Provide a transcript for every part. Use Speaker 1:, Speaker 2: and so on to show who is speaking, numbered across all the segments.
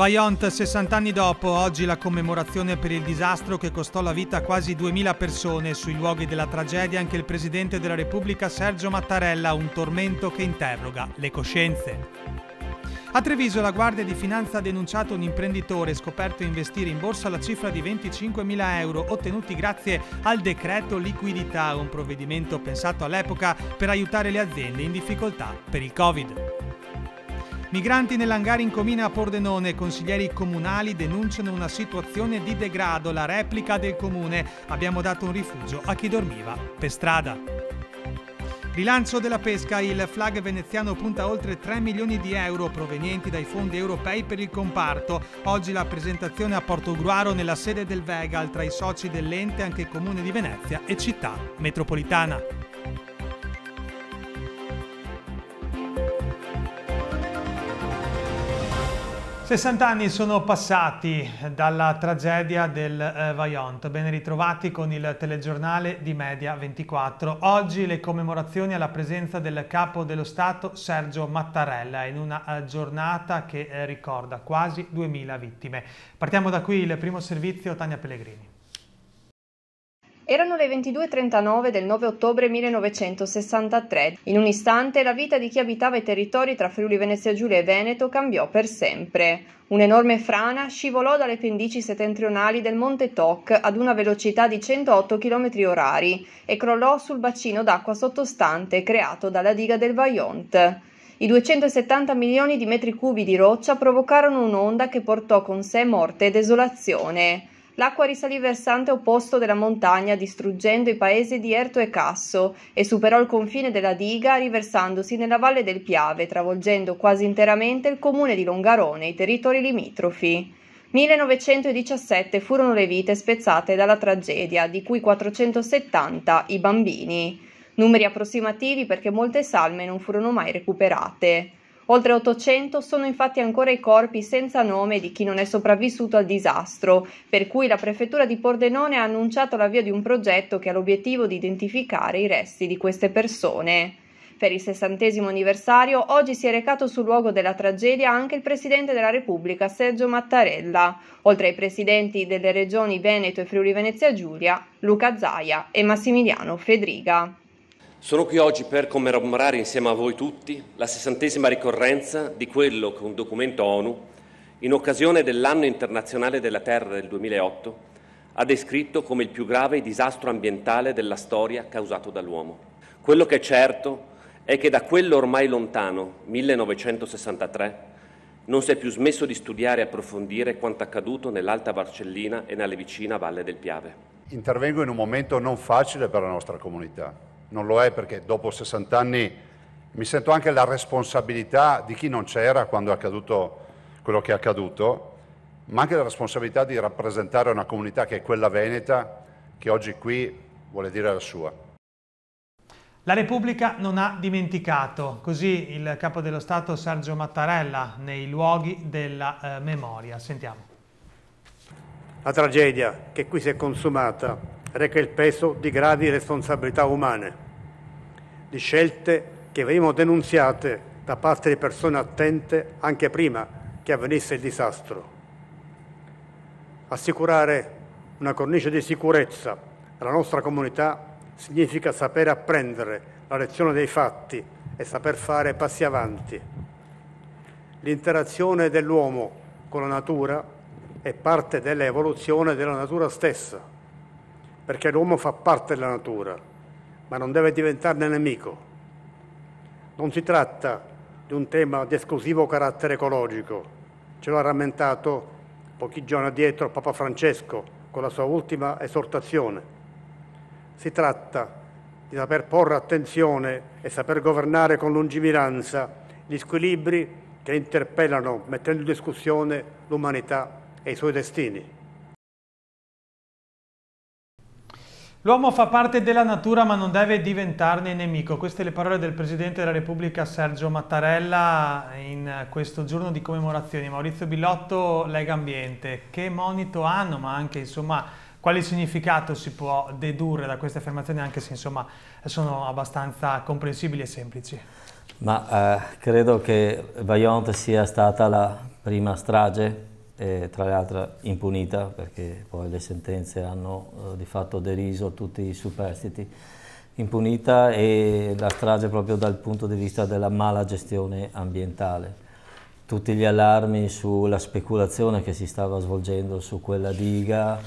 Speaker 1: Vaillant, 60 anni dopo, oggi la commemorazione per il disastro che costò la vita a quasi 2000 persone. Sui luoghi della tragedia anche il Presidente della Repubblica Sergio Mattarella, un tormento che interroga le coscienze. A Treviso la Guardia di Finanza ha denunciato un imprenditore scoperto investire in borsa la cifra di 25.000 euro ottenuti grazie al decreto liquidità, un provvedimento pensato all'epoca per aiutare le aziende in difficoltà per il Covid. Migranti nell'angare in Comina a Pordenone, consiglieri comunali denunciano una situazione di degrado, la replica del comune. Abbiamo dato un rifugio a chi dormiva per strada. Rilancio della pesca, il flag veneziano punta oltre 3 milioni di euro provenienti dai fondi europei per il comparto. Oggi la presentazione a Portogruaro nella sede del Vegal tra i soci dell'ente anche Comune di Venezia e Città Metropolitana. 60 anni sono passati dalla tragedia del eh, Vajont, ben ritrovati con il telegiornale di Media 24. Oggi le commemorazioni alla presenza del capo dello Stato Sergio Mattarella in una eh, giornata che eh, ricorda quasi 2000 vittime. Partiamo da qui il primo servizio Tania Pellegrini.
Speaker 2: Erano le 22.39 del 9 ottobre 1963. In un istante la vita di chi abitava i territori tra Friuli Venezia Giulia e Veneto cambiò per sempre. Un'enorme frana scivolò dalle pendici settentrionali del Monte Toc ad una velocità di 108 km h e crollò sul bacino d'acqua sottostante creato dalla diga del Vaillant. I 270 milioni di metri cubi di roccia provocarono un'onda che portò con sé morte e desolazione l'acqua risalì il versante opposto della montagna distruggendo i paesi di Erto e Casso e superò il confine della diga riversandosi nella valle del Piave, travolgendo quasi interamente il comune di Longarone e i territori limitrofi. 1917 furono le vite spezzate dalla tragedia, di cui 470 i bambini, numeri approssimativi perché molte salme non furono mai recuperate. Oltre 800 sono infatti ancora i corpi senza nome di chi non è sopravvissuto al disastro, per cui la prefettura di Pordenone ha annunciato l'avvio di un progetto che ha l'obiettivo di identificare i resti di queste persone. Per il sessantesimo anniversario, oggi si è recato sul luogo della tragedia anche il Presidente della Repubblica Sergio Mattarella, oltre ai presidenti delle regioni Veneto e Friuli Venezia Giulia, Luca Zaia e Massimiliano Fedriga.
Speaker 3: Sono qui oggi per commemorare insieme a voi tutti la sessantesima ricorrenza di quello che un documento ONU, in occasione dell'anno internazionale della Terra del 2008, ha descritto come il più grave disastro ambientale della storia causato dall'uomo. Quello che è certo è che da quello ormai lontano 1963 non si è più smesso di studiare e approfondire quanto accaduto nell'Alta Barcellina e nella vicina Valle del Piave.
Speaker 4: Intervengo in un momento non facile per la nostra comunità non lo è perché dopo 60 anni mi sento anche la responsabilità di chi non c'era quando è accaduto quello che è accaduto, ma anche la responsabilità di rappresentare una comunità che è quella veneta, che oggi qui vuole dire la sua.
Speaker 1: La Repubblica non ha dimenticato, così il Capo dello Stato Sergio Mattarella nei luoghi della eh, memoria. Sentiamo.
Speaker 4: La tragedia che qui si è consumata reca il peso di gravi responsabilità umane, di scelte che venivano denunziate da parte di persone attente anche prima che avvenisse il disastro. Assicurare una cornice di sicurezza alla nostra comunità significa sapere apprendere la lezione dei fatti e saper fare passi avanti. L'interazione dell'uomo con la natura è parte dell'evoluzione della natura stessa perché l'uomo fa parte della natura, ma non deve diventarne nemico. Non si tratta di un tema di esclusivo carattere ecologico, ce l'ha rammentato pochi giorni addietro Papa Francesco con la sua ultima esortazione. Si tratta di saper porre attenzione e saper governare con lungimiranza gli squilibri che interpellano mettendo in discussione l'umanità e i suoi destini.
Speaker 1: L'uomo fa parte della natura ma non deve diventarne nemico. Queste le parole del Presidente della Repubblica Sergio Mattarella in questo giorno di commemorazioni. Maurizio Billotto, Lega Ambiente. Che monito hanno ma anche insomma quale significato si può dedurre da queste affermazioni anche se insomma sono abbastanza comprensibili e semplici?
Speaker 5: Ma eh, credo che Vajont sia stata la prima strage eh, tra l'altro impunita perché poi le sentenze hanno eh, di fatto deriso tutti i superstiti, impunita e la strage proprio dal punto di vista della mala gestione ambientale. Tutti gli allarmi sulla speculazione che si stava svolgendo su quella diga,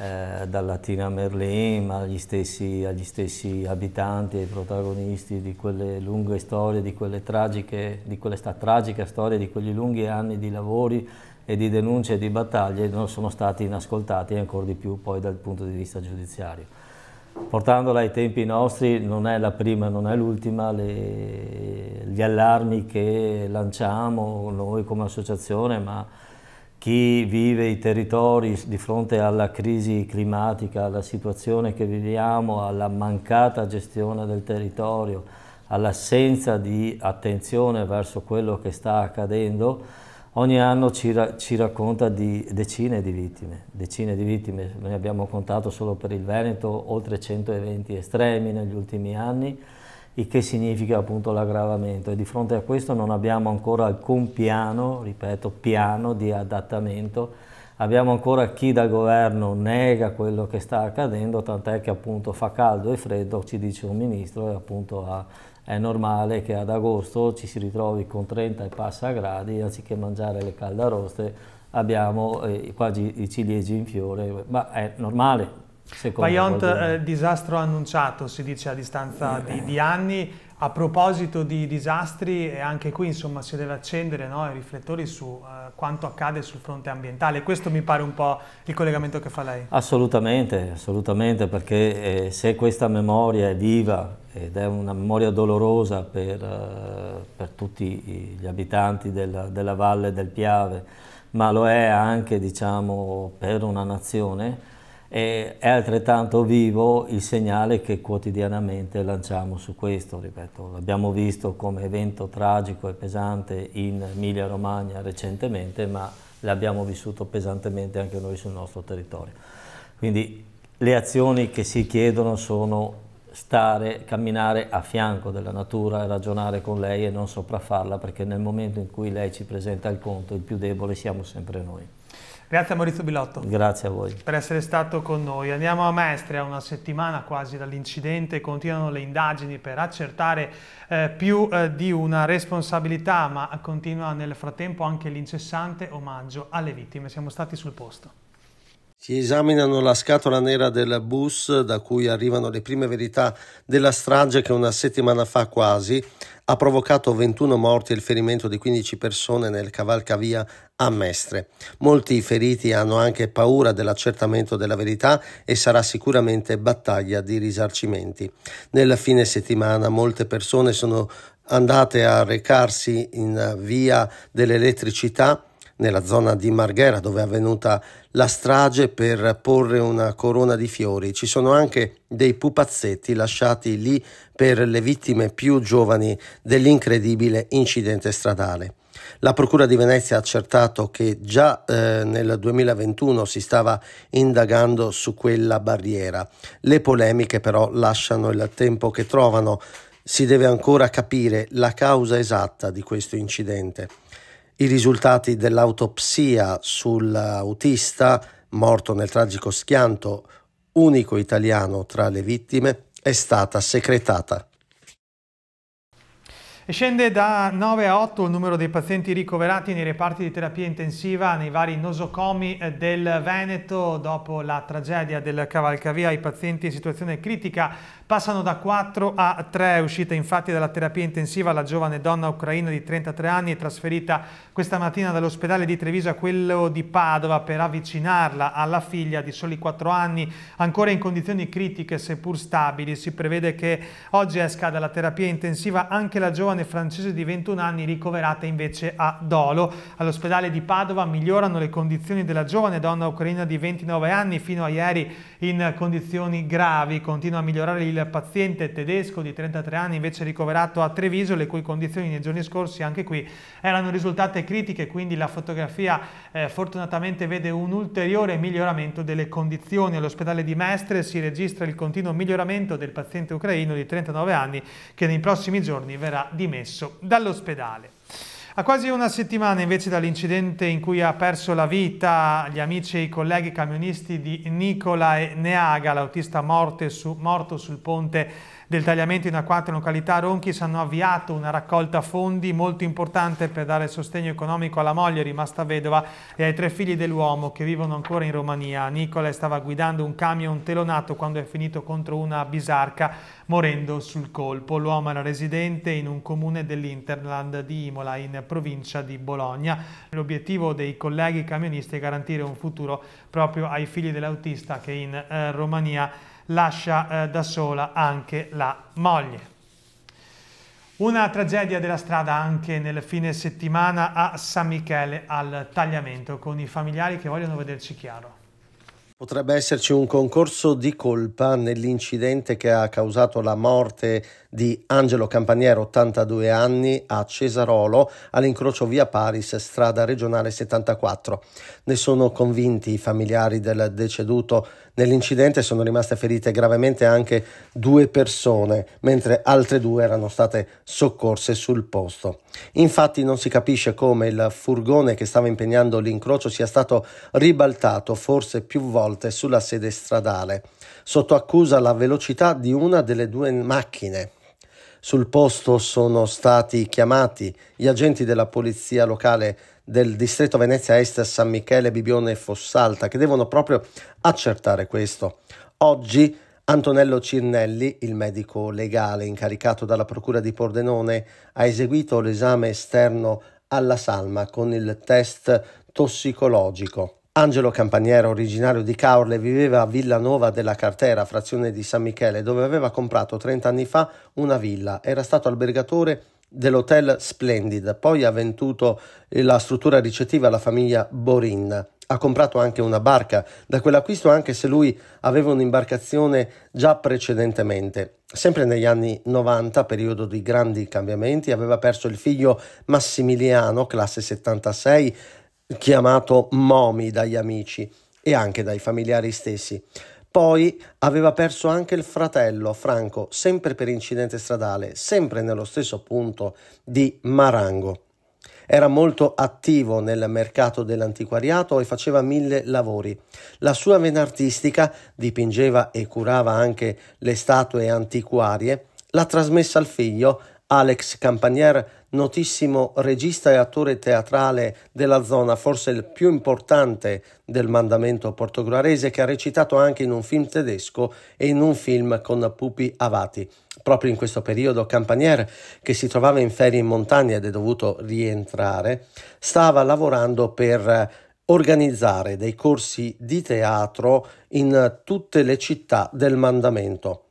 Speaker 5: eh, da Latina Merlin, ma agli stessi, agli stessi abitanti e protagonisti di quelle lunghe storie, di, quelle tragiche, di quella tragica storia, di quegli lunghi anni di lavori e di denunce e di battaglie non sono stati inascoltati ancora di più poi dal punto di vista giudiziario. Portandola ai tempi nostri non è la prima e non è l'ultima, gli allarmi che lanciamo noi come associazione, ma chi vive i territori di fronte alla crisi climatica, alla situazione che viviamo, alla mancata gestione del territorio, all'assenza di attenzione verso quello che sta accadendo, ogni anno ci, ra ci, racconta di decine di vittime, decine di vittime, noi abbiamo contato solo per il Veneto oltre 100 eventi estremi negli ultimi anni, il che significa appunto l'aggravamento e di fronte a questo non abbiamo ancora alcun piano, ripeto, piano di adattamento, abbiamo ancora chi dal governo nega quello che sta accadendo, tant'è che appunto fa caldo e freddo, ci dice un ministro e appunto ha è normale che ad agosto ci si ritrovi con 30 e passa gradi, anziché mangiare le caldaroste abbiamo eh, quasi i ciliegi in fiore, ma è normale. secondo Paiont, eh,
Speaker 1: disastro annunciato, si dice a distanza di, di anni, a proposito di disastri, anche qui insomma, si deve accendere no, i riflettori su uh, quanto accade sul fronte ambientale. Questo mi pare un po' il collegamento che fa lei.
Speaker 5: Assolutamente, assolutamente, perché eh, se questa memoria è viva ed è una memoria dolorosa per, uh, per tutti gli abitanti della, della, valle del Piave, ma lo è anche diciamo, per una nazione, e è altrettanto vivo il segnale che quotidianamente lanciamo su questo, ripeto, l'abbiamo visto come evento tragico e pesante in Emilia Romagna recentemente, ma l'abbiamo vissuto pesantemente anche noi sul nostro territorio. Quindi le azioni che si chiedono sono stare, camminare a fianco della natura, e ragionare con lei e non sopraffarla, perché nel momento in cui lei ci presenta il conto, il più debole siamo sempre noi. Grazie a Maurizio Bilotto. Grazie a voi. Per
Speaker 1: essere stato con noi. Andiamo a Mestre, a una settimana quasi dall'incidente, continuano le indagini per accertare eh, più eh, di una responsabilità, ma continua nel frattempo anche l'incessante omaggio alle vittime. Siamo stati sul posto.
Speaker 3: Si esaminano la scatola nera del bus da cui arrivano le prime verità della strage che una settimana fa quasi ha provocato 21 morti e il ferimento di 15 persone nel cavalcavia a Mestre. Molti feriti hanno anche paura dell'accertamento della verità e sarà sicuramente battaglia di risarcimenti. Nella fine settimana molte persone sono andate a recarsi in via dell'elettricità nella zona di Marghera dove è avvenuta la strage per porre una corona di fiori. Ci sono anche dei pupazzetti lasciati lì per le vittime più giovani dell'incredibile incidente stradale. La Procura di Venezia ha accertato che già eh, nel 2021 si stava indagando su quella barriera. Le polemiche però lasciano il tempo che trovano. Si deve ancora capire la causa esatta di questo incidente. I risultati dell'autopsia sull'autista morto nel tragico schianto, unico italiano tra le vittime, è stata secretata. E
Speaker 1: scende da 9 a 8 il numero dei pazienti ricoverati nei reparti di terapia intensiva nei vari nosocomi del Veneto dopo la tragedia del Cavalcavia. I pazienti in situazione critica Passano da 4 a 3, è uscita infatti dalla terapia intensiva la giovane donna ucraina di 33 anni, trasferita questa mattina dall'ospedale di Treviso a quello di Padova per avvicinarla alla figlia di soli 4 anni, ancora in condizioni critiche seppur stabili. Si prevede che oggi esca dalla terapia intensiva anche la giovane francese di 21 anni ricoverata invece a Dolo. All'ospedale di Padova migliorano le condizioni della giovane donna ucraina di 29 anni, fino a ieri in condizioni gravi. Continua a migliorare il paziente tedesco di 33 anni invece ricoverato a Treviso, le cui condizioni nei giorni scorsi anche qui erano risultate critiche, quindi la fotografia eh, fortunatamente vede un ulteriore miglioramento delle condizioni. All'ospedale di Mestre si registra il continuo miglioramento del paziente ucraino di 39 anni che nei prossimi giorni verrà dimesso dall'ospedale. A quasi una settimana invece dall'incidente in cui ha perso la vita gli amici e i colleghi camionisti di Nicola e Neaga, l'autista morto sul ponte del tagliamento in quattro località Ronchis hanno avviato una raccolta fondi molto importante per dare sostegno economico alla moglie rimasta vedova e ai tre figli dell'uomo che vivono ancora in Romania. Nicola stava guidando un camion telonato quando è finito contro una bisarca morendo sul colpo. L'uomo era residente in un comune dell'Interland di Imola in provincia di Bologna. L'obiettivo dei colleghi camionisti è garantire un futuro proprio ai figli dell'autista che in eh, Romania lascia eh, da sola anche la moglie. Una tragedia della strada anche nel fine settimana a San Michele al tagliamento con i familiari che vogliono vederci chiaro.
Speaker 3: Potrebbe esserci un concorso di colpa nell'incidente che ha causato la morte di Angelo Campaniero, 82 anni, a Cesarolo, all'incrocio via Paris, strada regionale 74. Ne sono convinti i familiari del deceduto Nell'incidente sono rimaste ferite gravemente anche due persone, mentre altre due erano state soccorse sul posto. Infatti non si capisce come il furgone che stava impegnando l'incrocio sia stato ribaltato forse più volte sulla sede stradale, sotto accusa la velocità di una delle due macchine. Sul posto sono stati chiamati gli agenti della polizia locale del distretto Venezia Est San Michele, Bibione e Fossalta che devono proprio accertare questo. Oggi Antonello Cirnelli, il medico legale incaricato dalla Procura di Pordenone, ha eseguito l'esame esterno alla salma con il test tossicologico. Angelo Campaniera, originario di Caorle, viveva a Villanova della Cartera, frazione di San Michele, dove aveva comprato 30 anni fa una villa. Era stato albergatore dell'hotel Splendid, poi ha venduto la struttura ricettiva alla famiglia Borin. Ha comprato anche una barca da quell'acquisto, anche se lui aveva un'imbarcazione già precedentemente. Sempre negli anni 90, periodo di grandi cambiamenti, aveva perso il figlio Massimiliano, classe 76, chiamato Momi dagli amici e anche dai familiari stessi. Poi aveva perso anche il fratello Franco, sempre per incidente stradale, sempre nello stesso punto di Marango. Era molto attivo nel mercato dell'antiquariato e faceva mille lavori. La sua vena artistica dipingeva e curava anche le statue antiquarie, l'ha trasmessa al figlio Alex Campagnier, notissimo regista e attore teatrale della zona, forse il più importante del mandamento portogallarese, che ha recitato anche in un film tedesco e in un film con Pupi Avati. Proprio in questo periodo Campagnier, che si trovava in ferie in montagna ed è dovuto rientrare, stava lavorando per organizzare dei corsi di teatro in tutte le città del mandamento.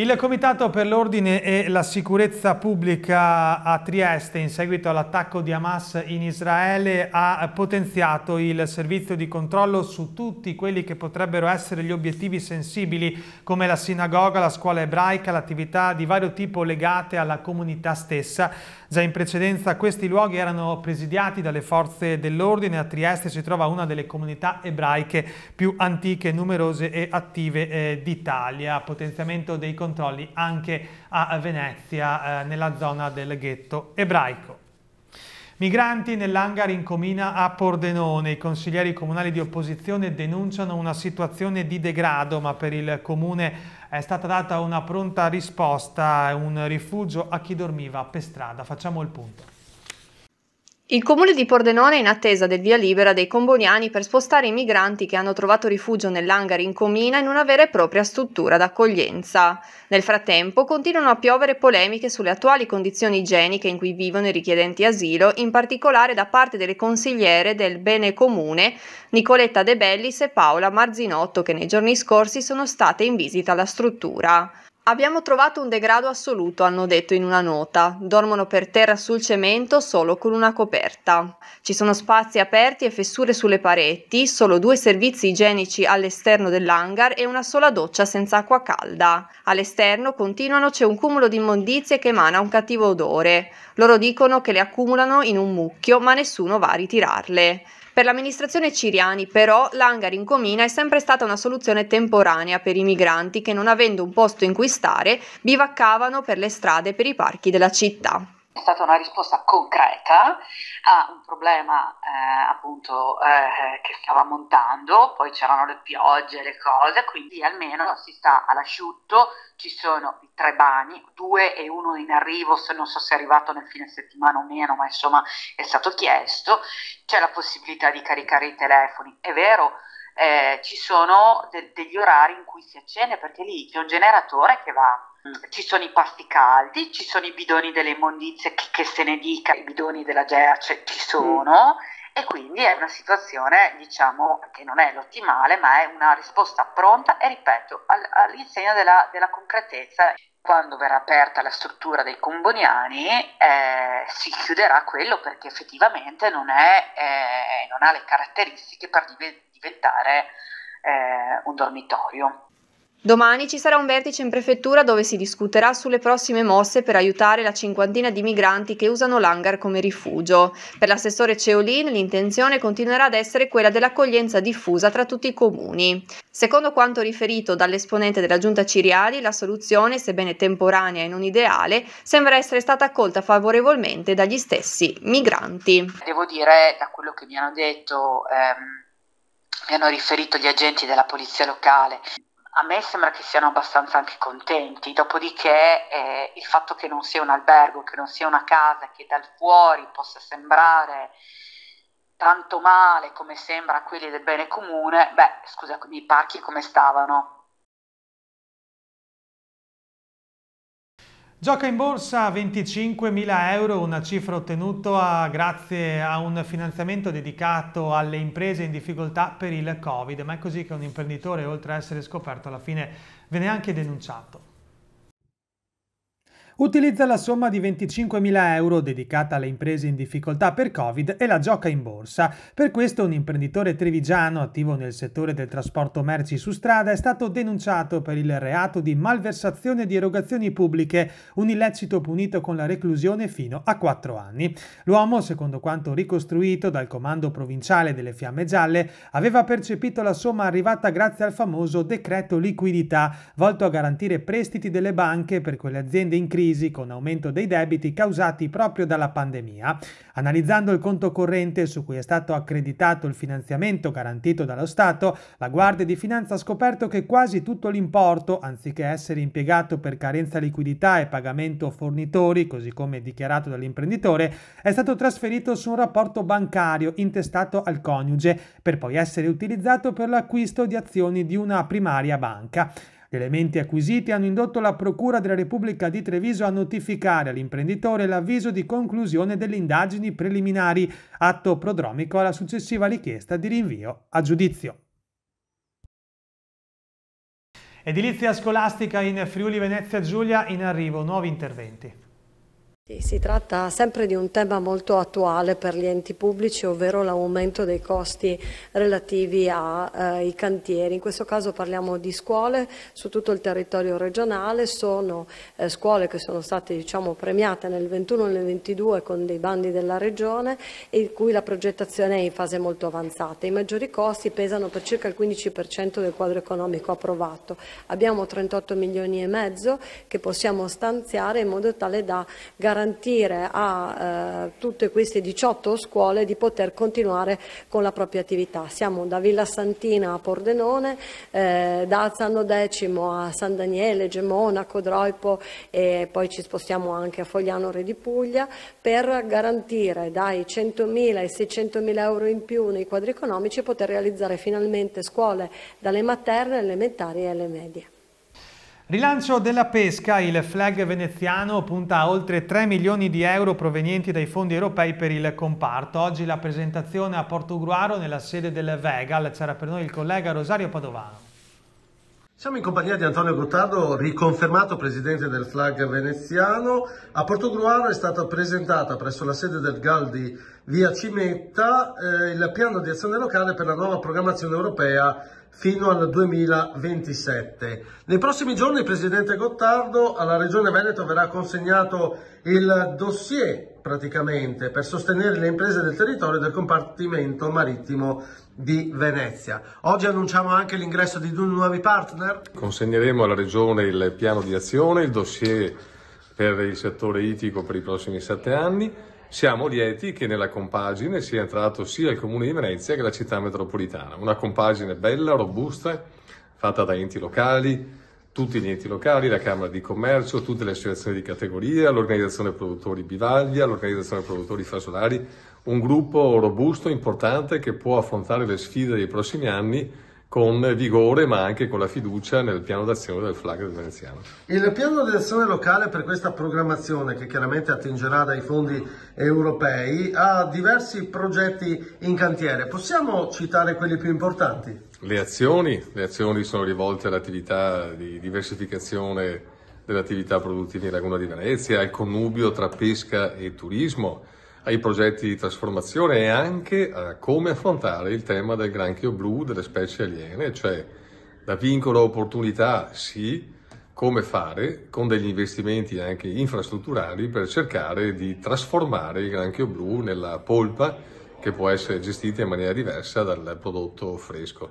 Speaker 1: Il Comitato per l'Ordine e la Sicurezza Pubblica a Trieste, in seguito all'attacco di Hamas in Israele, ha potenziato il servizio di controllo su tutti quelli che potrebbero essere gli obiettivi sensibili, come la sinagoga, la scuola ebraica, l'attività di vario tipo legate alla comunità stessa. Già in precedenza questi luoghi erano presidiati dalle forze dell'ordine. A Trieste si trova una delle comunità ebraiche più antiche, numerose e attive eh, d'Italia. Potenziamento dei controlli anche a Venezia, eh, nella zona del ghetto ebraico. Migranti nell'hangar in Comina a Pordenone. I consiglieri comunali di opposizione denunciano una situazione di degrado, ma per il comune è stata data una pronta risposta, un rifugio a chi dormiva per strada. Facciamo il punto.
Speaker 2: Il comune di Pordenone è in attesa del via libera dei comboniani per spostare i migranti che hanno trovato rifugio nell'hangar in Comina in una vera e propria struttura d'accoglienza. Nel frattempo continuano a piovere polemiche sulle attuali condizioni igieniche in cui vivono i richiedenti asilo, in particolare da parte delle consigliere del Bene Comune Nicoletta De Bellis e Paola Marzinotto che nei giorni scorsi sono state in visita alla struttura. Abbiamo trovato un degrado assoluto, hanno detto in una nota. Dormono per terra sul cemento solo con una coperta. Ci sono spazi aperti e fessure sulle pareti, solo due servizi igienici all'esterno dell'hangar e una sola doccia senza acqua calda. All'esterno continuano c'è un cumulo di immondizie che emana un cattivo odore. Loro dicono che le accumulano in un mucchio, ma nessuno va a ritirarle. Per l'amministrazione Ciriani, però, l'hangar in Comina è sempre stata una soluzione temporanea per i migranti che, non avendo un posto in cui stare, bivaccavano per le strade e per i parchi della città
Speaker 6: è stata una risposta concreta a un problema eh, appunto eh, che stava montando, poi c'erano le piogge, le cose, quindi almeno si sta all'asciutto, ci sono i tre bagni, due e uno in arrivo, se non so se è arrivato nel fine settimana o meno, ma insomma è stato chiesto, c'è la possibilità di caricare i telefoni, è vero eh, ci sono de- degli orari in cui si accende, perché lì c'è un generatore che va mm. ci sono i pasti caldi, ci sono i bidoni delle immondizie, che, che se ne dica, i bidoni della GEA cioè, ci mm. sono, mm. e quindi è una situazione, diciamo, che non è l'ottimale, ma è una risposta pronta e, ripeto, all- all'insegna della, della, concretezza. Quando verrà aperta la struttura dei comboniani eh, si chiuderà quello perché effettivamente non, è, eh, non ha le caratteristiche per diventare diventare eh, un dormitorio.
Speaker 2: Domani ci sarà un vertice in prefettura dove si discuterà sulle prossime mosse per aiutare la cinquantina di migranti che usano l'hangar come rifugio. Per l'assessore Ceolin l'intenzione continuerà ad essere quella dell'accoglienza diffusa tra tutti i comuni. Secondo quanto riferito dall'esponente della giunta Ciriali, la soluzione, sebbene temporanea e non ideale, sembra essere stata accolta favorevolmente dagli stessi migranti.
Speaker 6: Devo dire, da quello che mi hanno detto... Ehm mi hanno riferito gli agenti della polizia locale. A me sembra che siano abbastanza anche contenti, dopodiché eh, il fatto che non sia un albergo, che non sia una casa, che dal fuori possa sembrare tanto male come sembra a quelli del bene comune, beh, scusa, i parchi come stavano?
Speaker 1: Gioca in borsa 25.000 euro, una cifra ottenuta grazie a un finanziamento dedicato alle imprese in difficoltà per il Covid, ma è così che un imprenditore, oltre a essere scoperto, alla fine viene anche denunciato utilizza la somma di 25.000 euro dedicata alle imprese in difficoltà per Covid e la gioca in borsa. Per questo un imprenditore trevigiano attivo nel settore del trasporto merci su strada è stato denunciato per il reato di malversazione di erogazioni pubbliche, un illecito punito con la reclusione fino a 4 anni. L'uomo, secondo quanto ricostruito dal comando provinciale delle Fiamme Gialle, aveva percepito la somma arrivata grazie al famoso decreto liquidità, volto a garantire prestiti delle banche per quelle aziende in crisi crisi con aumento dei debiti causati proprio dalla pandemia. Analizzando il conto corrente su cui è stato accreditato il finanziamento garantito dallo Stato, la Guardia di Finanza ha scoperto che quasi tutto l'importo, anziché essere impiegato per carenza liquidità e pagamento fornitori, così come dichiarato dall'imprenditore, è stato trasferito su un rapporto bancario intestato al coniuge per poi essere utilizzato per l'acquisto di azioni di una primaria banca. Gli elementi acquisiti hanno indotto la Procura della Repubblica di Treviso a notificare all'imprenditore l'avviso di conclusione delle indagini preliminari, atto prodromico alla successiva richiesta di rinvio a giudizio. Edilizia scolastica in Friuli Venezia Giulia in arrivo, nuovi
Speaker 4: interventi.
Speaker 7: Si tratta sempre di un tema molto attuale per gli enti pubblici, ovvero l'aumento dei costi relativi ai eh, cantieri. In questo caso parliamo di scuole su tutto il territorio regionale, sono eh, scuole che sono state diciamo, premiate nel 21 e nel 22 con dei bandi della Regione e in cui la progettazione è in fase molto avanzata. I maggiori costi pesano per circa il 15% del quadro economico approvato. Abbiamo 38 milioni e mezzo che possiamo stanziare in modo tale da garantire garantire a eh, tutte queste 18 scuole di poter continuare con la propria attività. Siamo da Villa Santina a Pordenone, eh, da Zanno Decimo a San Daniele, Gemona, Codroipo e poi ci spostiamo anche a Fogliano Re di Puglia per garantire dai 100.000 ai 600.000 euro in più nei quadri economici e poter realizzare finalmente scuole dalle materne, elementari e alle medie.
Speaker 1: Rilancio della pesca, il flag veneziano punta a oltre 3 milioni di euro provenienti dai fondi europei per il comparto. Oggi la presentazione a Portogruaro nella sede del Vegal. C'era per noi il collega Rosario Padovano.
Speaker 3: Siamo in compagnia di Antonio Gottardo, riconfermato presidente del flag veneziano. A Porto Gruaro è stata presentata presso la sede del Galdi via Cimetta eh, il piano di azione locale per la nuova programmazione europea fino al 2027. Nei prossimi giorni il presidente Gottardo alla Regione Veneto verrà consegnato il dossier praticamente per sostenere le imprese del territorio del compartimento marittimo di Venezia. Oggi annunciamo anche l'ingresso di due nuovi partner.
Speaker 8: Consegneremo alla Regione il piano di azione, il dossier per il settore itico per i prossimi sette anni. Siamo lieti che nella compagine sia entrato sia il Comune di Venezia che la città metropolitana. Una compagine bella, robusta, fatta da enti locali, tutti gli enti locali, la Camera di Commercio, tutte le associazioni di categoria, l'Organizzazione Produttori Bivaglia, l'Organizzazione Produttori Fasolari, un gruppo robusto, importante, che può affrontare le sfide dei prossimi anni con vigore ma anche con la fiducia nel piano d'azione del FLAG del Veneziano.
Speaker 3: Il piano d'azione locale per questa programmazione che chiaramente attingerà dai fondi europei ha diversi progetti in cantiere, possiamo citare quelli più importanti?
Speaker 8: Le azioni, le azioni sono rivolte all'attività di diversificazione delle attività produttive in Laguna di Venezia, al connubio tra pesca e turismo, ai progetti di trasformazione e anche a come affrontare il tema del granchio blu delle specie aliene, cioè da vincolo opportunità sì, come fare con degli investimenti anche infrastrutturali per cercare di trasformare il granchio blu nella polpa che può essere gestita in maniera diversa dal prodotto fresco.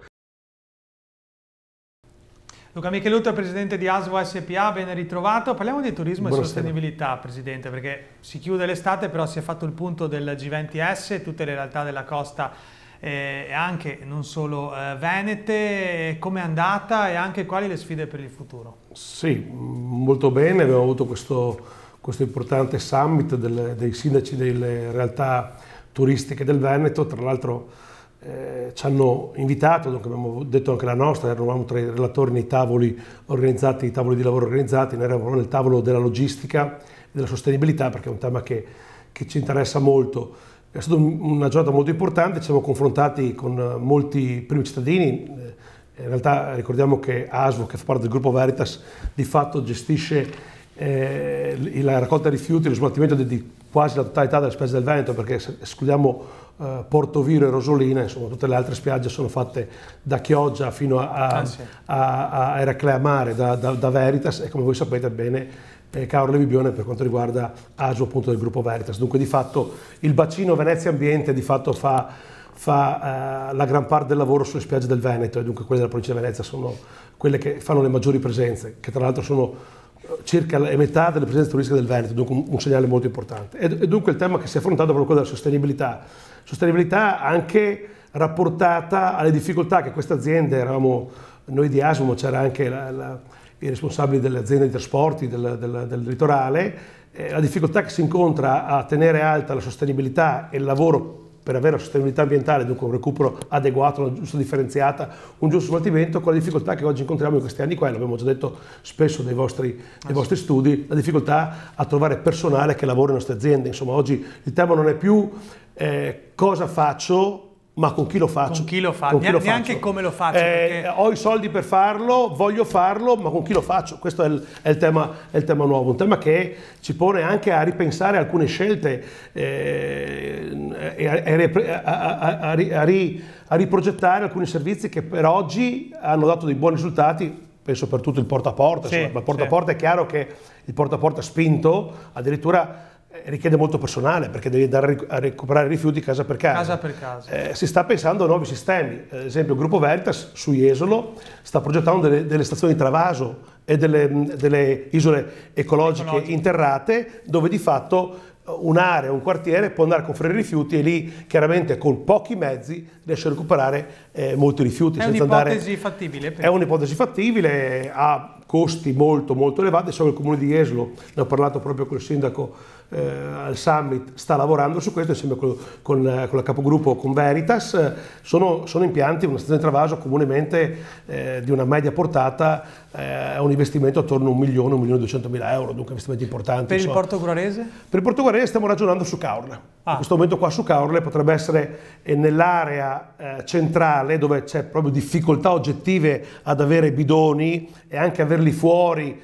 Speaker 1: Luca Michelutto, presidente di ASVO SPA, ben ritrovato. Parliamo di turismo Buonasera. e sostenibilità, presidente, perché si chiude l'estate, però si è fatto il punto del G20S, tutte le realtà della costa eh, e eh, anche non solo eh, venete, come è andata e anche quali le sfide per il futuro?
Speaker 9: Sì, molto bene, abbiamo avuto questo, questo importante summit del, dei sindaci delle realtà turistiche del Veneto, tra l'altro eh, ci hanno invitato, abbiamo detto anche la nostra, eravamo tra i relatori nei tavoli organizzati, i tavoli di lavoro organizzati, noi eravamo nel tavolo della logistica e della sostenibilità perché è un tema che, che ci interessa molto. È stata una giornata molto importante, ci siamo confrontati con molti primi cittadini, eh, in realtà ricordiamo che ASVO, che fa parte del gruppo Veritas, di fatto gestisce eh, la raccolta rifiuti, lo smaltimento di, di quasi la totalità delle spese del Veneto, perché escludiamo eh, Portoviro e Rosolina, insomma tutte le altre spiagge sono fatte da Chioggia fino a, a, ah, sì. a, a Eraclea Mare, da, da, da Veritas e come voi sapete bene eh, Carlo Bibione per quanto riguarda ASU appunto del gruppo Veritas. Dunque di fatto il bacino Venezia Ambiente di fatto fa, fa eh, la gran parte del lavoro sulle spiagge del Veneto e dunque quelle della provincia di Venezia sono quelle che fanno le maggiori presenze, che tra l'altro sono circa la metà delle presenze turistiche del Veneto, dunque un segnale molto importante. E dunque il tema che si è affrontato è proprio quello della sostenibilità. Sostenibilità anche rapportata alle difficoltà che queste aziende, eravamo noi di Asmo, c'era anche la, la, i responsabili delle aziende di trasporti del, del, del litorale, eh, la difficoltà che si incontra a tenere alta la sostenibilità e il lavoro per avere la sostenibilità ambientale, dunque un recupero adeguato, una giusta differenziata, un giusto smaltimento, con la difficoltà che oggi incontriamo in questi anni qua, l'abbiamo già detto spesso nei vostri, dei vostri studi, la difficoltà a trovare personale che lavora in nostre aziende. Insomma, oggi il tema non è più eh, cosa faccio ma con chi lo faccio? Con
Speaker 1: chi lo fa? Con chi lo neanche come lo faccio. Eh, perché... Eh,
Speaker 9: ho i soldi per farlo, voglio farlo, ma con chi lo faccio? Questo è il, è il, tema, è il tema, nuovo, un tema che ci pone anche a ripensare alcune scelte eh, e a, a, a, ri, a riprogettare alcuni servizi che per oggi hanno dato dei buoni risultati, penso per tutto il porta a porta, sì, insomma, il porta a porta sì. è chiaro che il porta a porta spinto addirittura richiede molto personale perché devi andare a recuperare i rifiuti casa per casa. casa, per casa. Eh, si sta pensando a nuovi sistemi, eh, ad esempio il gruppo Veritas su Jesolo sta progettando delle, delle stazioni di travaso e delle, delle isole ecologiche, ecologiche interrate dove di fatto eh, un'area, un quartiere può andare a conferire rifiuti e lì chiaramente con pochi mezzi riesce a recuperare eh, molti rifiuti. È un'ipotesi andare...
Speaker 1: fattibile? È
Speaker 9: un'ipotesi fattibile, ha costi molto molto elevati, so che il comune di Jesolo, ne ho parlato proprio col sindaco eh, al summit sta lavorando su questo insieme con, eh, con, con la capogruppo con Veritas, sono, sono impianti, una stazione di travaso comunemente eh, di una media portata eh, è un investimento attorno a 1 milione, 1 milione e 200 mila euro, dunque investimenti importanti. Per so. il Porto Guarese? Per il Porto Guarese stiamo ragionando su Caorle. Ah. In questo momento qua su Caorle potrebbe essere eh, nell'area centrale dove c'è proprio difficoltà oggettive ad avere bidoni e anche averli fuori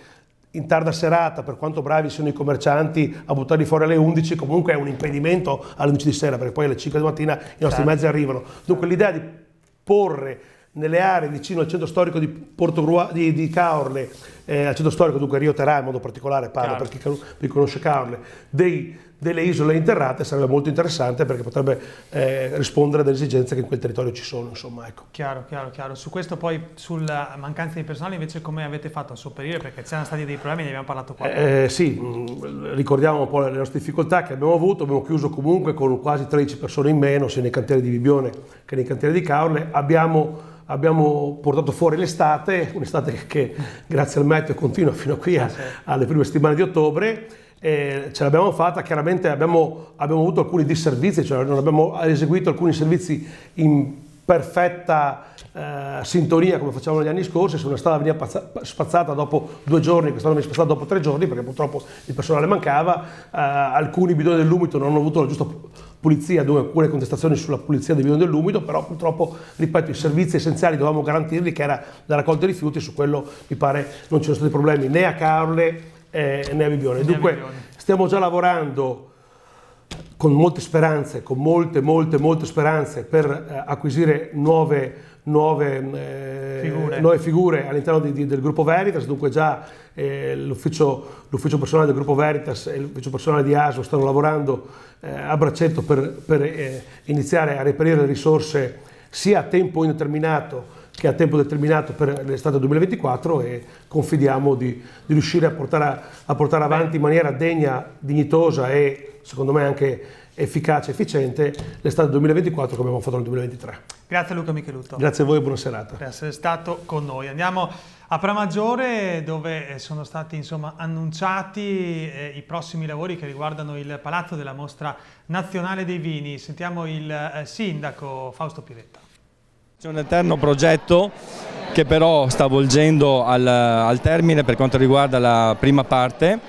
Speaker 9: in tarda serata, per quanto bravi siano i commercianti a buttarli fuori alle 11, comunque è un impedimento alle 11 di sera, perché poi alle 5 di mattina i nostri certo. mezzi arrivano. Dunque l'idea di porre nelle aree vicino al centro storico di, Porto di, di Caorle, eh, al centro storico, dunque Rio Terà in modo particolare parlo Chiaro. per chi, conosce Caorle, dei delle isole interrate sarebbe molto interessante perché potrebbe eh, rispondere alle esigenze che in quel territorio ci sono. Insomma, ecco.
Speaker 1: Chiaro, chiaro, chiaro. Su questo poi, sulla mancanza di personale invece come avete fatto a sopperire? Perché c'erano stati dei problemi, ne abbiamo parlato qua. Eh,
Speaker 9: sì, mm, ricordiamo un po' le nostre difficoltà che abbiamo avuto, abbiamo chiuso comunque con quasi 13 persone in meno sia nei cantieri di Bibione che nei cantieri di Caorle. Abbiamo abbiamo portato fuori l'estate, un'estate che, che grazie al meteo continua fino a qui a, alle prime settimane di ottobre eh, ce l'abbiamo fatta, chiaramente abbiamo, abbiamo, avuto alcuni disservizi, cioè non abbiamo eseguito alcuni servizi in perfetta eh, sintonia come facevamo negli anni scorsi, se una strada veniva pazza, spazzata dopo due giorni, quest'anno veniva spazzata dopo tre giorni perché purtroppo il personale mancava, eh, alcuni bidoni dell'umido non hanno avuto la giusta pulizia, dove alcune contestazioni sulla pulizia dei bidoni dell'umido, però purtroppo, ripeto, i servizi essenziali dovevamo garantirli, che era la raccolta dei rifiuti, su quello mi pare non ci sono stati problemi né a Carle eh, ne Neve bisogno. Dunque stiamo già lavorando con molte speranze, con molte, molte, molte speranze per eh, acquisire nuove, nuove, mm, eh, figure. figure all'interno del gruppo Veritas, dunque già eh, l'ufficio, personale del gruppo Veritas e l'ufficio personale di ASO stanno lavorando eh, a braccetto per, per eh, iniziare a reperire le risorse sia a tempo indeterminato che ha tempo determinato per l'estate 2024 e confidiamo di, di riuscire a portare, a portare, avanti in maniera degna, dignitosa e secondo me anche efficace, efficiente l'estate 2024 come abbiamo fatto nel 2023.
Speaker 1: Grazie Luca Michelutto. Grazie a voi e
Speaker 9: buona serata. Per
Speaker 1: essere stato con noi. Andiamo a Pramaggiore dove eh, sono stati insomma, annunciati eh, i prossimi lavori che riguardano il Palazzo della Mostra Nazionale dei Vini. Sentiamo il eh, sindaco Fausto Piretta.
Speaker 10: C'è un eterno progetto che però sta volgendo al, al termine per quanto riguarda la prima parte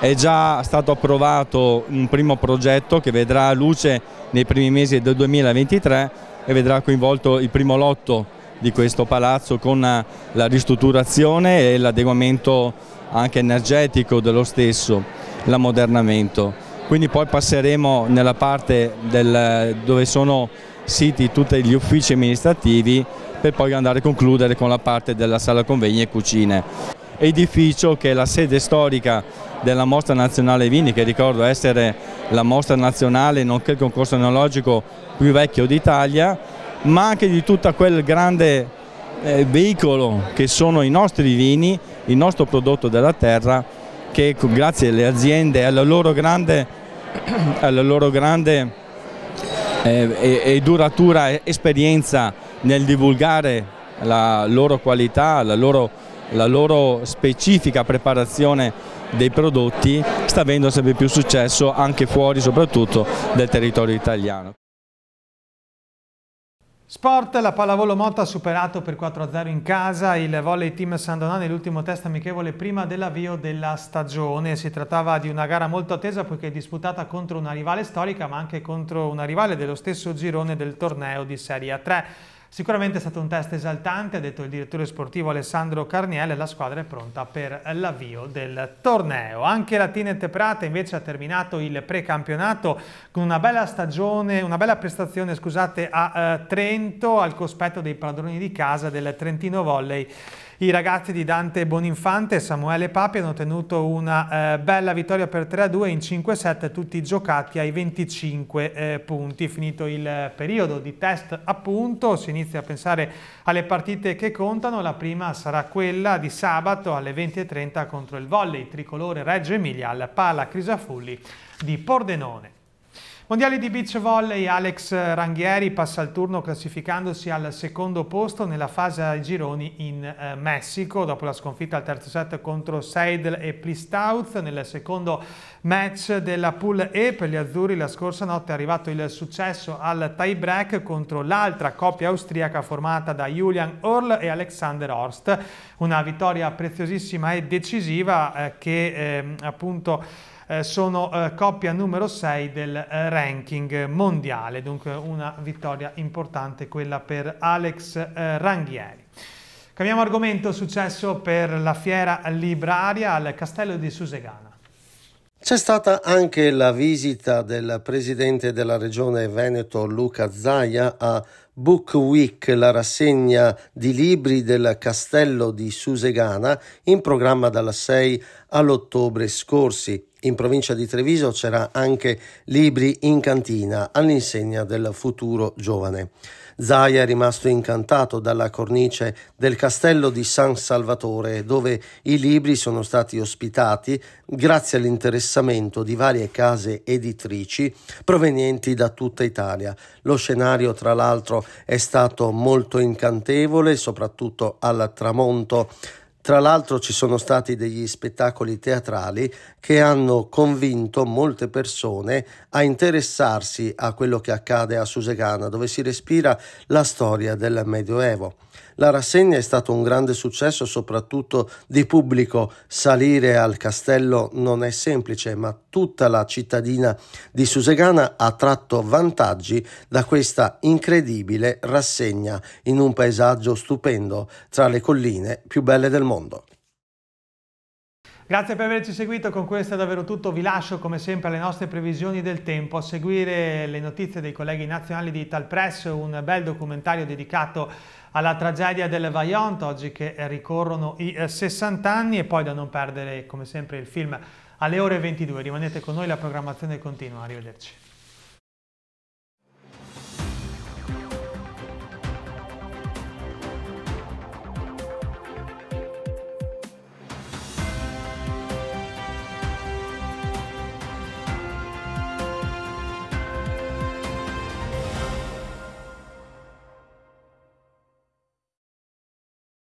Speaker 10: è già stato approvato un primo progetto che vedrà luce nei primi mesi del 2023 e vedrà coinvolto il primo lotto di questo palazzo con la ristrutturazione e l'adeguamento anche energetico dello stesso, l'ammodernamento. Quindi poi passeremo nella parte del, dove sono siti tutti gli uffici amministrativi per poi andare a concludere con la parte della sala convegni e cucine edificio che è la sede storica della Mostra Nazionale Vini, che ricordo essere la mostra nazionale nonché il concorso enologico più vecchio d'Italia, ma anche di tutto quel grande eh, veicolo che sono i nostri vini, il nostro prodotto della terra, che grazie alle aziende e alla loro grande, alla loro grande eh, e, e duratura esperienza nel divulgare la loro qualità, la loro, la loro specifica preparazione dei prodotti sta avendo sempre più successo anche fuori soprattutto del territorio italiano.
Speaker 1: Sport, la pallavolo Motta ha superato per 4-0 in casa il volley team Sandonà nell'ultimo test amichevole prima dell'avvio della stagione. Si trattava di una gara molto attesa poiché disputata contro una rivale storica ma anche contro una rivale dello stesso girone del torneo di Serie A3. Sicuramente è stato un test esaltante, ha detto il direttore sportivo Alessandro Carniele, la squadra è pronta per l'avvio del torneo. Anche la Tinete Prata invece ha terminato il precampionato con una bella stagione, una bella prestazione scusate, a eh, Trento al cospetto dei padroni di casa del Trentino Volley i ragazzi di Dante Boninfante e Samuele Papi hanno ottenuto una eh, bella vittoria per 3-2 in 5-7, tutti giocati ai 25 eh, punti. Finito il periodo di test appunto, si inizia a pensare alle partite che contano. La prima sarà quella di sabato alle 20.30 contro il volley tricolore Reggio Emilia al Pala Crisafulli di Pordenone. Mondiali di beach volley, Alex Ranghieri passa il turno classificandosi al secondo posto nella fase a gironi in eh, Messico dopo la sconfitta al terzo set contro Seidel e Plistouth nel secondo match della Pool E per gli azzurri la scorsa notte è arrivato il successo al tie break contro l'altra coppia austriaca formata da Julian Orl e Alexander Horst una vittoria preziosissima e decisiva eh, che eh, appunto eh, sono eh, coppia numero 6 del eh, ranking mondiale, dunque una vittoria importante quella per Alex eh, Ranghieri. Cambiamo argomento, successo per la fiera libraria al castello di Susegana.
Speaker 3: C'è stata anche la visita del presidente della regione Veneto Luca Zaia a Book Week, la rassegna di libri del castello di Susegana, in programma dalla 6 all'ottobre scorsi. In provincia di Treviso c'era anche Libri in cantina all'insegna del futuro giovane. Zaya è rimasto incantato dalla cornice del castello di San Salvatore, dove i libri sono stati ospitati grazie all'interessamento di varie case editrici provenienti da tutta Italia. Lo scenario, tra l'altro, è stato molto incantevole, soprattutto al tramonto tra l'altro ci sono stati degli spettacoli teatrali che hanno convinto molte persone a interessarsi a quello che accade a Susegana, dove si respira la storia del Medioevo. La rassegna è stato un grande successo soprattutto di pubblico. Salire al castello non è semplice, ma tutta la cittadina di Susegana ha tratto vantaggi da questa incredibile rassegna in un paesaggio stupendo tra le colline più belle del mondo.
Speaker 1: Grazie per averci seguito, con questo è davvero tutto, vi lascio come sempre alle nostre previsioni del tempo, a seguire le notizie dei colleghi nazionali di Italpress, un bel documentario dedicato alla tragedia del Vaillant, oggi che ricorrono i 60 eh, anni e poi da non perdere come sempre il film alle ore 22. Rimanete con noi, la programmazione continua, arrivederci.